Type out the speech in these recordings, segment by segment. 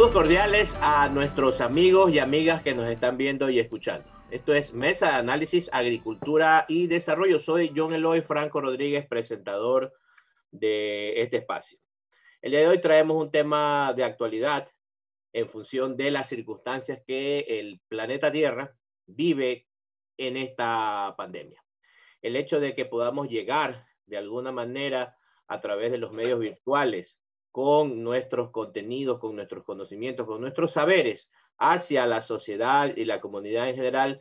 Saludos cordiales a nuestros amigos y amigas que nos están viendo y escuchando. Esto es Mesa de Análisis, Agricultura y Desarrollo. Soy John Eloy Franco Rodríguez, presentador de este espacio. El día de hoy traemos un tema de actualidad en función de las circunstancias que el planeta Tierra vive en esta pandemia. El hecho de que podamos llegar de alguna manera a través de los medios virtuales con nuestros contenidos, con nuestros conocimientos, con nuestros saberes hacia la sociedad y la comunidad en general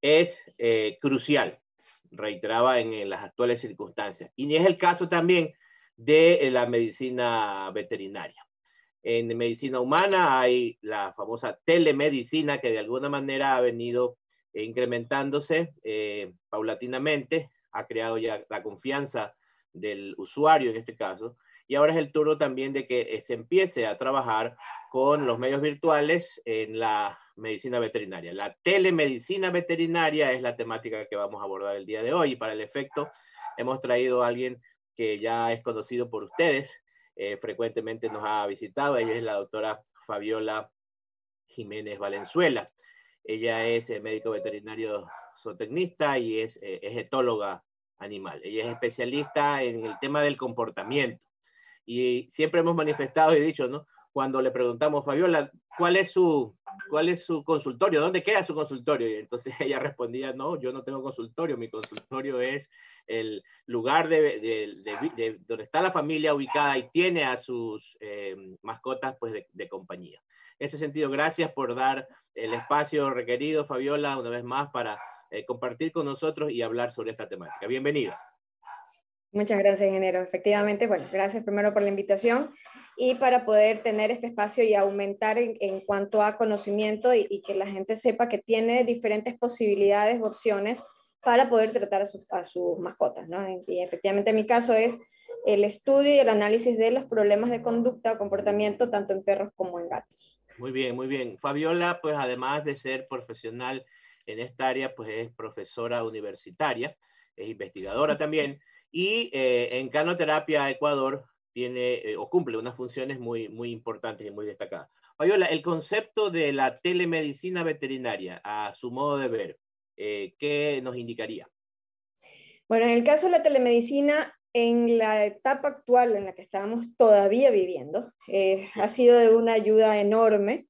es eh, crucial, reiteraba en, las actuales circunstancias. Y es el caso también de eh, la medicina veterinaria. En medicina humana hay la famosa telemedicina que de alguna manera ha venido incrementándose eh, paulatinamente, ha creado ya la confianza del usuario en este caso, y ahora es el turno también de que eh, se empiece a trabajar con los medios virtuales en la medicina veterinaria. La telemedicina veterinaria es la temática que vamos a abordar el día de hoy. Y para el efecto, hemos traído a alguien que ya es conocido por ustedes, eh, frecuentemente nos ha visitado. Ella es la doctora Fabiola Jiménez Valenzuela. Ella es eh, médico veterinario zootecnista y es, es etóloga animal. Ella es especialista en el tema del comportamiento. Y siempre hemos manifestado y dicho, ¿no? Cuando le preguntamos, Fabiola, ¿cuál es su, cuál es su consultorio? ¿Dónde queda su consultorio? Y entonces ella respondía, no, yo no tengo consultorio, mi consultorio es el lugar donde está la familia ubicada y tiene a sus eh, mascotas pues, de compañía. En ese sentido, gracias por dar el espacio requerido, Fabiola, una vez más, para eh, compartir con nosotros y hablar sobre esta temática. Bienvenido. Muchas gracias, ingeniero. Efectivamente, bueno, gracias primero por la invitación y para poder tener este espacio y aumentar en, cuanto a conocimiento y, que la gente sepa que tiene diferentes posibilidades opciones para poder tratar a, sus mascotas, ¿no? Y efectivamente mi caso es el estudio y el análisis de los problemas de conducta o comportamiento tanto en perros como en gatos. Muy bien, muy bien. Fabiola, pues además de ser profesional en esta área, pues es profesora universitaria es investigadora también, y eh, en Canoterapia Ecuador tiene eh, o cumple unas funciones muy, muy importantes y muy destacadas. Fabiola, el concepto de la telemedicina veterinaria, a su modo de ver, eh, ¿qué nos indicaría? Bueno, en el caso de la telemedicina, en la etapa actual en la que estábamos todavía viviendo, ha sido de una ayuda enorme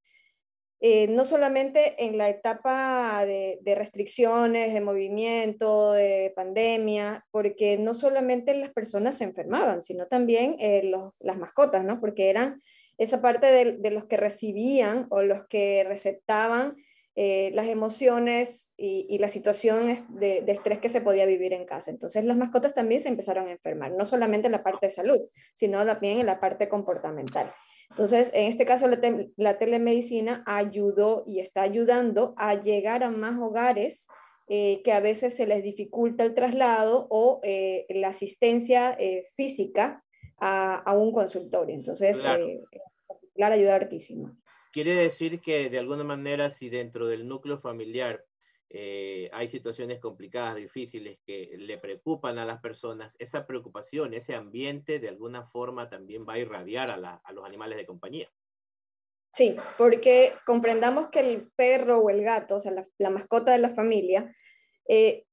eh, no solamente en la etapa de, restricciones, de movimiento, de pandemia, porque no solamente las personas se enfermaban, sino también eh, las mascotas, ¿no? Porque eran esa parte de, los que recibían o los que receptaban eh, las emociones y, y las situaciones de, de, estrés que se podía vivir en casa. Entonces las mascotas también se empezaron a enfermar, no solamente en la parte de salud, sino también en la parte comportamental. Entonces, en este caso, la, telemedicina ayudó y está ayudando a llegar a más hogares eh, que a veces se les dificulta el traslado o eh, la asistencia eh, física a, un consultorio. Entonces, claro. ayuda hartísima. Quiere decir que de alguna manera, si dentro del núcleo familiar eh, hay situaciones complicadas, difíciles que le preocupan a las personas, esa preocupación, ese ambiente de alguna forma también va a irradiar a, los animales de compañía. Sí, porque comprendamos que el perro o el gato, o sea, la, mascota de la familia, eh,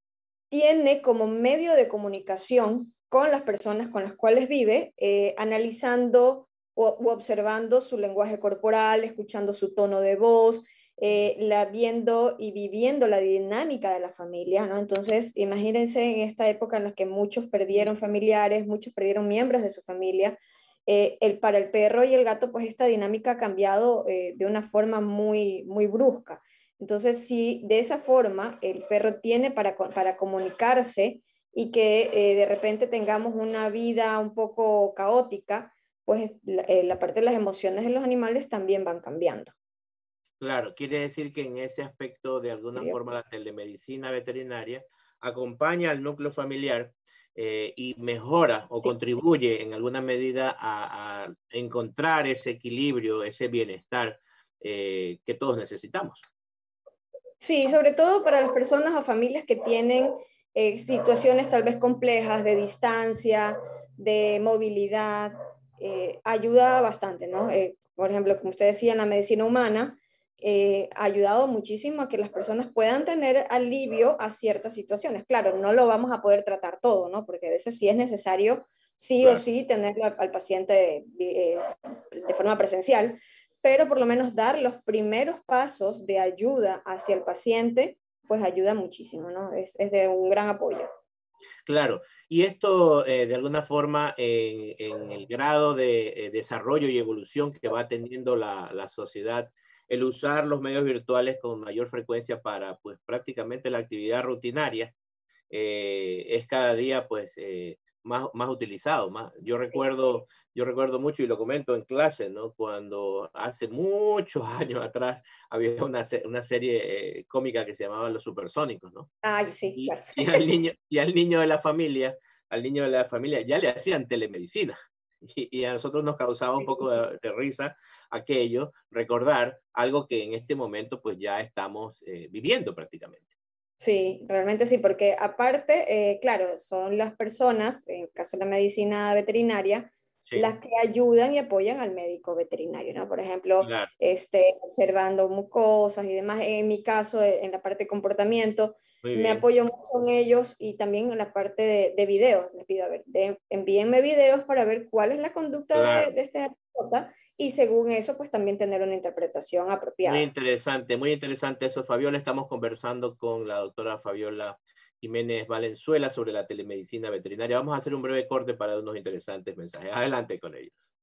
tiene como medio de comunicación con las personas con las cuales vive, eh, analizando o, observando su lenguaje corporal, escuchando su tono de voz, eh, la viendo y viviendo la dinámica de la familia, ¿no? Entonces, imagínense en esta época en la que muchos perdieron familiares, muchos perdieron miembros de su familia. Eh, el, para el perro y el gato, pues esta dinámica ha cambiado eh, de una forma muy, muy brusca. Entonces, si de esa forma el perro tiene para, para comunicarse y que de repente tengamos una vida un poco caótica, pues la, la parte de las emociones de los animales también van cambiando. Claro, quiere decir que en ese aspecto, de alguna forma, la telemedicina veterinaria acompaña al núcleo familiar eh, y mejora o contribuye en alguna medida a, encontrar ese equilibrio, ese bienestar eh, que todos necesitamos. Sí, sobre todo para las personas o familias que tienen eh, situaciones tal vez complejas de distancia, de movilidad, ayuda bastante, ¿no? por ejemplo, como usted decía, en la medicina humana, eh, ha ayudado muchísimo a que las personas puedan tener alivio a ciertas situaciones. Claro, no lo vamos a poder tratar todo, ¿no? Porque a veces sí es necesario, sí o sí, tener al, paciente eh, de forma presencial, pero por lo menos dar los primeros pasos de ayuda hacia el paciente, pues ayuda muchísimo, ¿no? Es, es de un gran apoyo. Claro, y esto eh, de alguna forma en, el grado de desarrollo y evolución que va teniendo la, la sociedad el usar los medios virtuales con mayor frecuencia para pues prácticamente la actividad rutinaria eh, es cada día pues eh, más, más utilizado. Más. Yo, recuerdo, yo recuerdo mucho y lo comento en clase, ¿no? cuando hace muchos años atrás había una, serie eh, cómica que se llamaba Los Supersónicos. ¿no? sí, y, niño, y al niño de la familia, al niño de la familia ya le hacían telemedicina y, a nosotros nos causaba un poco de, risa aquello, recordar algo que en este momento pues ya estamos eh, viviendo prácticamente. Sí, realmente sí, porque aparte, eh, claro, son las personas, en el caso de la medicina veterinaria, las que ayudan y apoyan al médico veterinario, ¿no? Por ejemplo, este, observando mucosas y demás. En mi caso, e, en la parte de comportamiento, me apoyo mucho en ellos y también en la parte de, videos. Les pido, a ver, envíenme videos para ver cuál es la conducta de, este este y según eso, pues también tener una interpretación apropiada. Muy interesante, muy interesante eso, Fabiola. Estamos conversando con la doctora Fabiola Jiménez Valenzuela sobre la telemedicina veterinaria. Vamos a hacer un breve corte para unos interesantes mensajes. Adelante con ellos.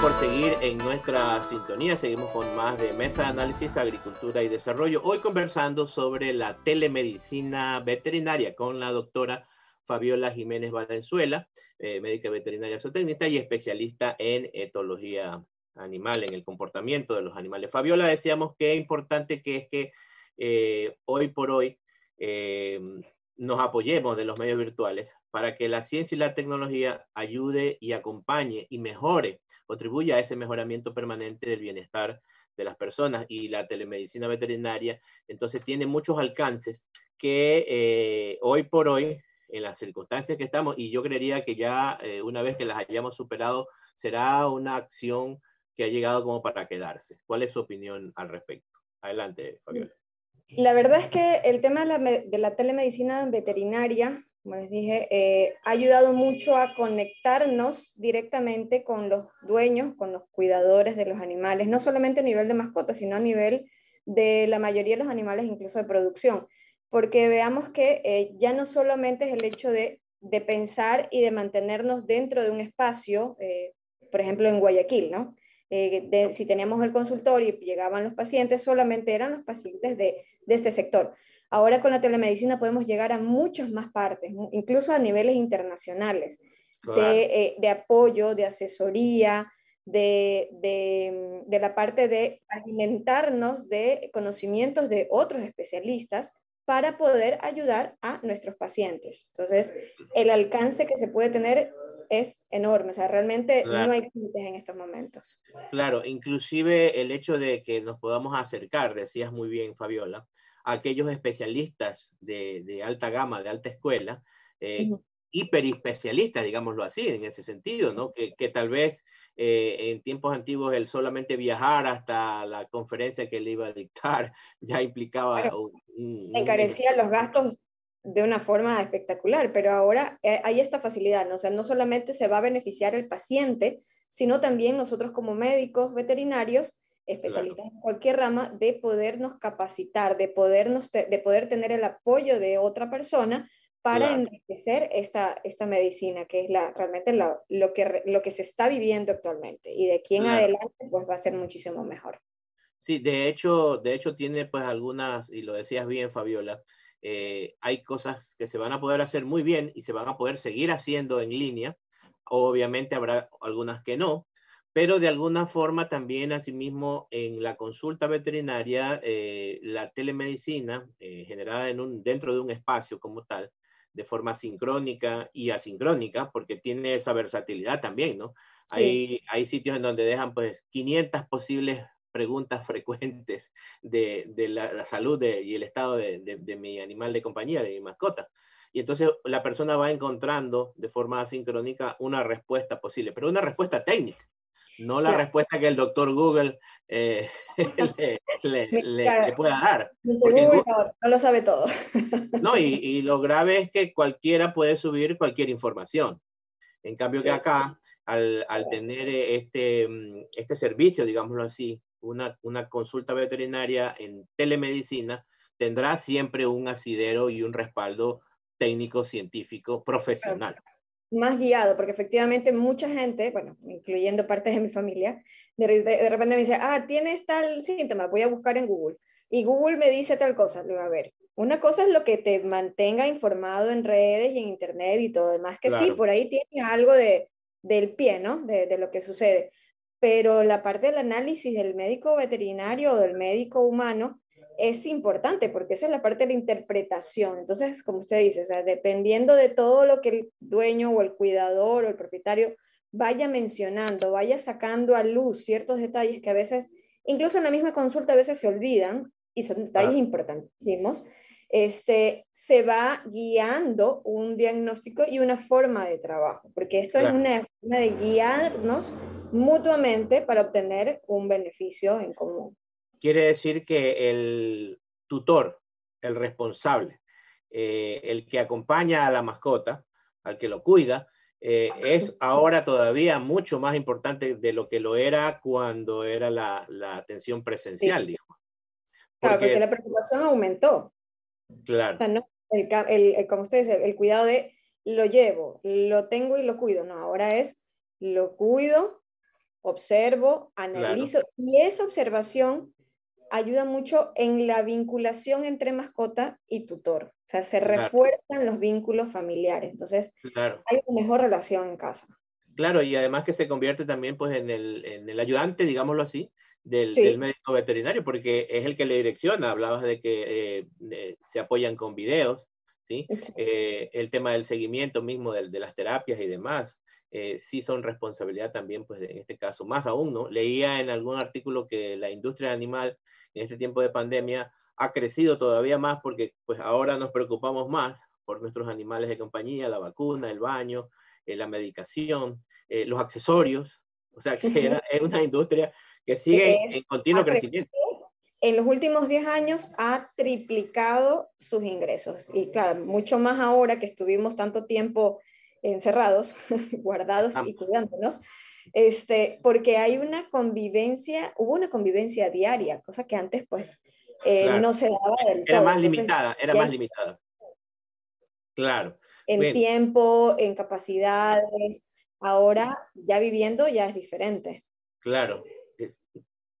por seguir en nuestra sintonía. Seguimos con más de Mesa de Análisis, Agricultura y Desarrollo. Hoy conversando sobre la telemedicina veterinaria con la doctora Fabiola Jiménez Valenzuela, eh, médica veterinaria zootecnista y especialista en etología animal, en el comportamiento de los animales. Fabiola, decíamos que es importante que es que eh, hoy por hoy eh, nos apoyemos de los medios virtuales para que la ciencia y la tecnología ayude y acompañe y mejore contribuye a ese mejoramiento permanente del bienestar de las personas y la telemedicina veterinaria, entonces tiene muchos alcances que eh, hoy por hoy, en las circunstancias que estamos, y yo creería que ya eh, una vez que las hayamos superado, será una acción que ha llegado como para quedarse. ¿Cuál es su opinión al respecto? Adelante, Fabiola. La verdad es que el tema de la, de la telemedicina veterinaria como les dije, eh, ha ayudado mucho a conectarnos directamente con los dueños, con los cuidadores de los animales, no solamente a nivel de mascotas, sino a nivel de la mayoría de los animales, incluso de producción, porque veamos que eh, ya no solamente es el hecho de, de, pensar y de mantenernos dentro de un espacio, eh, por ejemplo en Guayaquil, ¿no? si teníamos el consultorio y llegaban los pacientes, solamente eran los pacientes de, de, este sector. Ahora con la telemedicina podemos llegar a muchas más partes, incluso a niveles internacionales, de, eh, apoyo, de asesoría, mm, de, la parte de alimentarnos de conocimientos de otros especialistas para poder ayudar a nuestros pacientes. Entonces, el alcance que se puede tener es enorme, o sea, realmente no hay límites en estos momentos. Claro, inclusive el hecho de que nos podamos acercar, decías muy bien, Fabiola, aquellos especialistas de, alta gama, de alta escuela, eh, especialistas hiperespecialistas, digámoslo así, en ese sentido, Que, tal vez eh, en tiempos antiguos el solamente viajar hasta la conferencia que le iba a dictar ya implicaba... encarecía los gastos de una forma espectacular, pero ahora eh, hay esta facilidad, ¿no? O sea, no solamente se va a beneficiar el paciente, sino también nosotros como médicos veterinarios especialistas en cualquier rama, de podernos capacitar, de, podernos de poder tener el apoyo de otra persona para enriquecer esta, esta medicina, que es la, realmente lo, que, lo que se está viviendo actualmente. Y de aquí en adelante, pues va a ser muchísimo mejor. Sí, de hecho, de hecho tiene pues algunas, y lo decías bien, Fabiola, eh, hay cosas que se van a poder hacer muy bien y se van a poder seguir haciendo en línea. Obviamente habrá algunas que no, pero de alguna forma también, asimismo, en la consulta veterinaria, eh, la telemedicina eh, generada en un, dentro de un espacio como tal, de forma sincrónica y asincrónica, porque tiene esa versatilidad también, ¿no? Hay, hay sitios en donde dejan pues 500 posibles preguntas frecuentes de, la, salud y el estado de, de, mi animal de compañía, de mi mascota. Y entonces la persona va encontrando de forma asincrónica una respuesta posible, pero una respuesta técnica no la respuesta que el doctor Google eh, le, pueda dar. no, lo sabe todo. no, y, lo grave es que cualquiera puede subir cualquier información. En cambio que acá, al, tener eh, este, mm, este, servicio, digámoslo así, una, una consulta veterinaria en telemedicina, tendrá siempre un asidero y un respaldo técnico, científico, profesional más guiado, porque efectivamente mucha gente, bueno, incluyendo partes de mi familia, de, repente me dice, ah, tienes tal síntoma, voy a buscar en Google. Y Google me dice tal cosa, lo a ver. Una cosa es lo que te mantenga informado en redes y en internet y todo demás, que sí, por ahí tiene algo de, del pie, ¿no? de lo que sucede. Pero la parte del análisis del médico veterinario o del médico humano, es importante porque esa es la parte de la interpretación. Entonces, como usted dice, dependiendo de todo lo que el dueño o el cuidador o el propietario vaya mencionando, vaya sacando a luz ciertos detalles que a veces, incluso en la misma consulta, a veces se olvidan y son detalles importantísimos, este, se va guiando un diagnóstico y una forma de trabajo, porque esto es una forma de guiarnos mutuamente para obtener un beneficio en común quiere decir que el tutor, el responsable, eh, el que acompaña a la mascota, al que lo cuida, eh, ah, es ahora todavía mucho más importante de lo que lo era cuando era la, atención presencial, digamos. claro, porque la preocupación aumentó. Claro. O sea, no, el, como usted dice, el cuidado de lo llevo, lo tengo y lo cuido. No, ahora es lo cuido, observo, analizo. Y esa observación ayuda mucho en la vinculación entre mascota y tutor. O sea, se refuerzan los vínculos familiares. Entonces, hay una mejor relación en casa. Claro, y además que se convierte también pues, en, el, ayudante, digámoslo así, del, médico veterinario, porque es el que le direcciona. Hablabas de que eh, eh, se apoyan con videos, ¿sí? Eh, el tema del seguimiento mismo de las terapias y demás. Eh, sí son responsabilidad también, pues en este caso, más aún, ¿no? Leía en algún artículo que la industria animal en este tiempo de pandemia ha crecido todavía más porque pues ahora nos preocupamos más por nuestros animales de compañía, la vacuna, el baño, eh, la medicación, eh, los accesorios, o sea que es una industria que sigue en continuo crecimiento. En los últimos 10 años ha triplicado sus ingresos y claro, mucho más ahora que estuvimos tanto tiempo encerrados, guardados y cuidándonos, este, porque hay una convivencia, hubo una convivencia diaria, cosa que antes pues eh, no se daba del Era más limitada, era más limitada. Claro. En tiempo, en capacidades, ahora ya viviendo ya es diferente. Claro,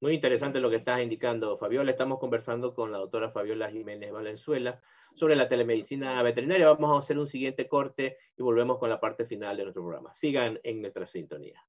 muy interesante lo que estás indicando, Fabiola. Estamos conversando con la doctora Fabiola Jiménez Valenzuela sobre la telemedicina veterinaria. Vamos a hacer un siguiente corte y volvemos con la parte final de nuestro programa. Sigan en nuestra sintonía.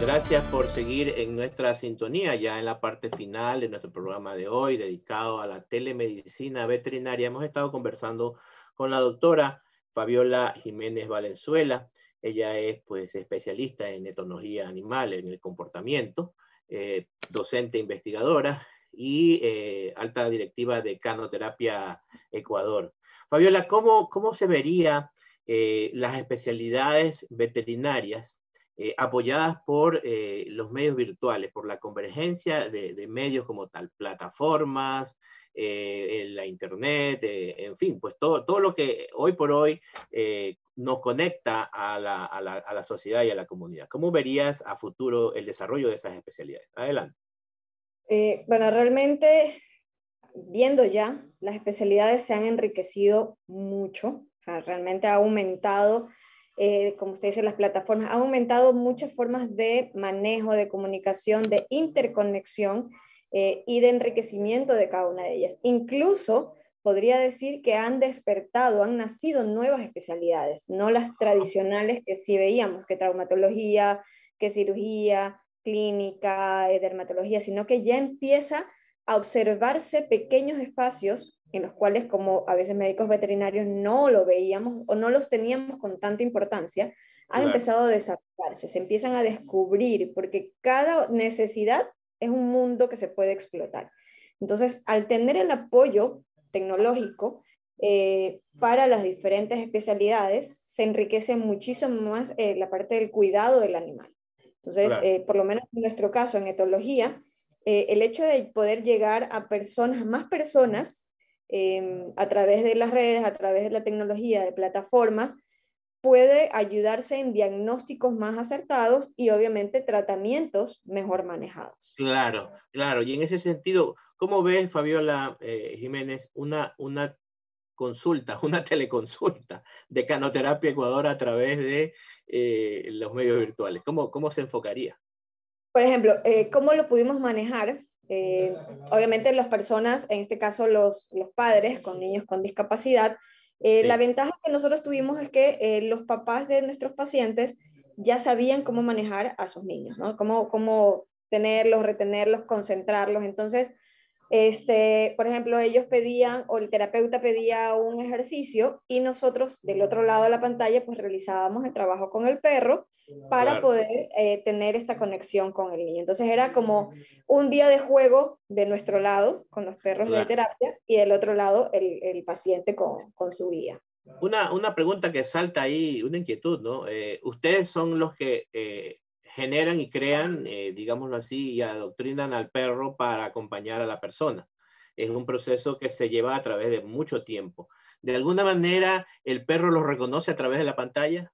Gracias por seguir en nuestra sintonía, ya en la parte final de nuestro programa de hoy, dedicado a la telemedicina veterinaria. Hemos estado conversando con la doctora Fabiola Jiménez Valenzuela. Ella es pues, especialista en etología animal, en el comportamiento, eh, docente investigadora y eh, alta directiva de Canoterapia Ecuador. Fabiola, ¿cómo, cómo se verían eh, las especialidades veterinarias eh, apoyadas por eh, los medios virtuales, por la convergencia de, medios como tal, plataformas, eh, la internet, en fin, pues todo, todo lo que hoy por hoy nos conecta a la, sociedad y a la comunidad. ¿Cómo verías a futuro el desarrollo de esas especialidades? Adelante. bueno, realmente, viendo ya, las especialidades se han enriquecido mucho, realmente ha aumentado eh, como usted dice, las plataformas, han aumentado muchas formas de manejo, de comunicación, de interconexión eh, y de enriquecimiento de cada una de ellas. Incluso podría decir que han despertado, han nacido nuevas especialidades, no las tradicionales que sí veíamos, que traumatología, que cirugía, clínica, eh, dermatología, sino que ya empieza a observarse pequeños espacios en los cuales como a veces médicos veterinarios no lo veíamos o no los teníamos con tanta importancia, han empezado a desarrollarse, se empiezan a descubrir, porque cada necesidad es un mundo que se puede explotar. Entonces, al tener el apoyo tecnológico eh, para las diferentes especialidades, se enriquece muchísimo más eh, la parte del cuidado del animal. Entonces, eh, por lo menos en nuestro caso, en etología, el hecho de poder llegar a personas, más personas, Em, a través de las redes, a través de la tecnología, de plataformas, puede ayudarse en diagnósticos más acertados y obviamente tratamientos mejor manejados. Claro, claro. Y en ese sentido, ¿cómo ves, Fabiola eh, Jiménez, una, una consulta, una teleconsulta de Canoterapia Ecuador a través de eh, los medios virtuales? ¿Cómo, ¿Cómo se enfocaría? Por ejemplo, eh, ¿cómo lo pudimos manejar? Eh, obviamente las personas, en este caso los, los padres con niños con discapacidad, eh, la ventaja que nosotros tuvimos es que eh, los papás de nuestros pacientes ya sabían cómo manejar a sus niños, ¿no? Cómo, cómo tenerlos, retenerlos, concentrarlos. Entonces, este, por ejemplo, ellos pedían o el terapeuta pedía un ejercicio y nosotros del otro lado de la pantalla pues realizábamos el trabajo con el perro para poder eh, tener esta conexión con el niño. Entonces era como un día de juego de nuestro lado con los perros de terapia y del otro lado el, paciente con, su guía. Una, una pregunta que salta ahí, una inquietud, ¿no? Eh, ustedes son los que eh, generan y crean, eh, digámoslo así, y adoctrinan al perro para acompañar a la persona. Es un proceso que se lleva a través de mucho tiempo. ¿De alguna manera el perro lo reconoce a través de la pantalla?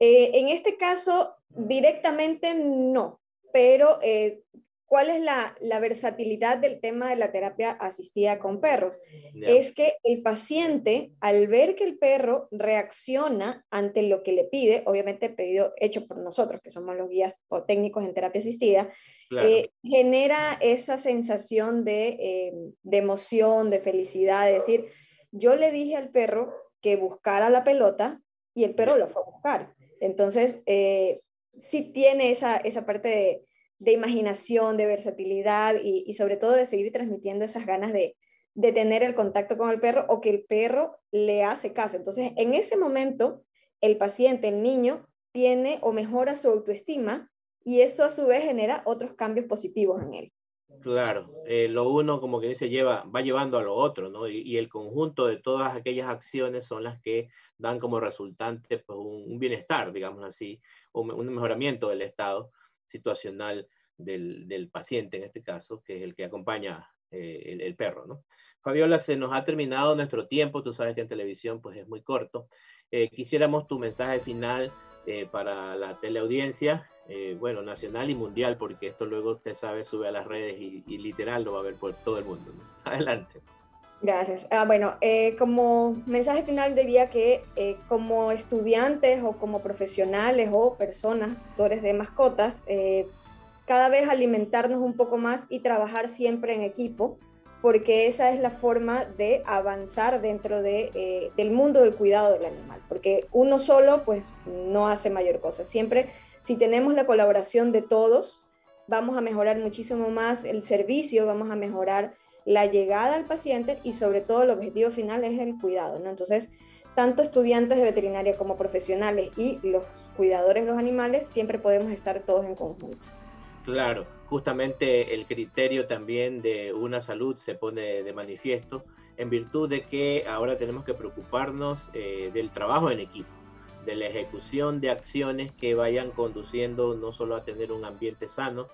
Eh, en este caso, directamente no, pero eh, ¿Cuál es la, versatilidad del tema de la terapia asistida con perros? Es que el paciente, al ver que el perro reacciona ante lo que le pide, obviamente pedido hecho por nosotros, que somos los guías o técnicos en terapia asistida, eh, genera esa sensación de, eh, emoción, de felicidad, es decir, yo le dije al perro que buscara la pelota y el perro lo fue a buscar. Entonces, eh, sí tiene esa, esa parte de de imaginación, de versatilidad y, sobre todo de seguir transmitiendo esas ganas de, de tener el contacto con el perro o que el perro le hace caso. Entonces, en ese momento, el paciente, el niño, tiene o mejora su autoestima y eso a su vez genera otros cambios positivos en él. Claro, eh, lo uno como que dice lleva, va llevando a lo otro, ¿no? Y, el conjunto de todas aquellas acciones son las que dan como resultante pues, un, bienestar, digamos así, un mejoramiento del estado situacional del, del, paciente, en este caso, que es el que acompaña eh, el, perro. ¿no? Fabiola, se nos ha terminado nuestro tiempo, tú sabes que en televisión pues, es muy corto. Eh, quisiéramos tu mensaje final eh, para la teleaudiencia, bueno, nacional y mundial, porque esto luego usted sabe, sube a las redes y, literal lo va a ver por todo el mundo. Adelante. Gracias. Ah, bueno, eh, como mensaje final diría que eh, como estudiantes o como profesionales o personas, actores de mascotas, eh, cada vez alimentarnos un poco más y trabajar siempre en equipo, porque esa es la forma de avanzar dentro de, del mundo del cuidado del animal, porque uno solo pues no hace mayor cosa. Siempre si tenemos la colaboración de todos, vamos a mejorar muchísimo más el servicio, vamos a mejorar la llegada al paciente y sobre todo el objetivo final es el cuidado, ¿no? Entonces, tanto estudiantes de veterinaria como profesionales y los cuidadores los animales siempre podemos estar todos en conjunto. Claro, justamente el criterio también de una salud se pone de manifiesto en virtud de que ahora tenemos que preocuparnos eh, del trabajo en equipo, de la ejecución de acciones que vayan conduciendo no solo a tener un ambiente sano,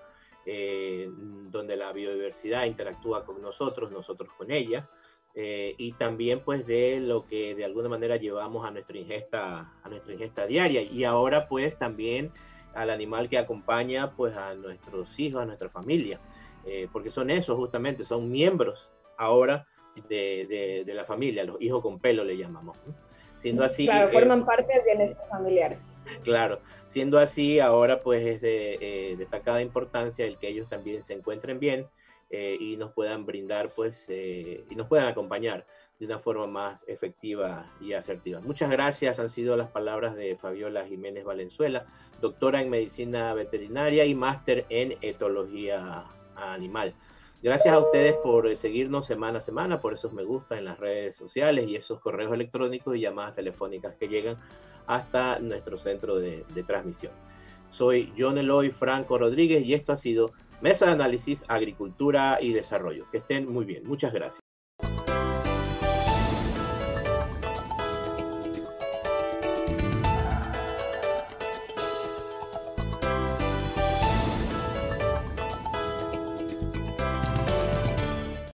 eh, donde la biodiversidad interactúa con nosotros, nosotros con ella, eh, y también pues de lo que de alguna manera llevamos a nuestra ingesta, a nuestra ingesta diaria. Y ahora pues también al animal que acompaña pues a nuestros hijos, a nuestra familia, eh, porque son esos justamente, son miembros ahora de, la familia, los hijos con pelo le llamamos. Siendo mm, así. forman parte del bienestar familiar. Claro, siendo así, ahora pues es eh, de destacada importancia el que ellos también se encuentren bien eh, y nos puedan brindar pues eh, y nos puedan acompañar de una forma más efectiva y asertiva. Muchas gracias, han sido las palabras de Fabiola Jiménez Valenzuela, doctora en medicina veterinaria y máster en etología animal. Gracias a ustedes por eh, seguirnos semana a semana, por esos me gusta en las redes sociales y esos correos electrónicos y llamadas telefónicas que llegan hasta nuestro centro de, de transmisión. Soy John Eloy Franco Rodríguez y esto ha sido Mesa de Análisis Agricultura y Desarrollo. Que estén muy bien. Muchas gracias.